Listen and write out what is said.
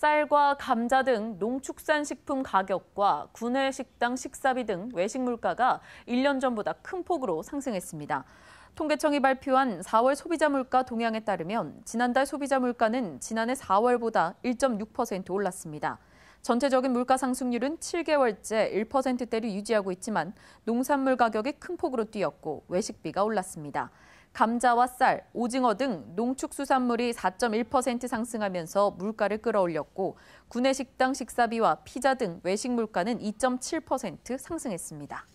쌀과 감자 등 농축산식품 가격과 구내 식당 식사비 등 외식 물가가 1년 전보다 큰 폭으로 상승했습니다. 통계청이 발표한 4월 소비자 물가 동향에 따르면 지난달 소비자 물가는 지난해 4월보다 1.6% 올랐습니다. 전체적인 물가 상승률은 7개월째 1%대를 유지하고 있지만 농산물 가격이 큰 폭으로 뛰었고 외식비가 올랐습니다. 감자와 쌀, 오징어 등 농축수산물이 4.1% 상승하면서 물가를 끌어올렸고 구내식당 식사비와 피자 등 외식 물가는 2.7% 상승했습니다.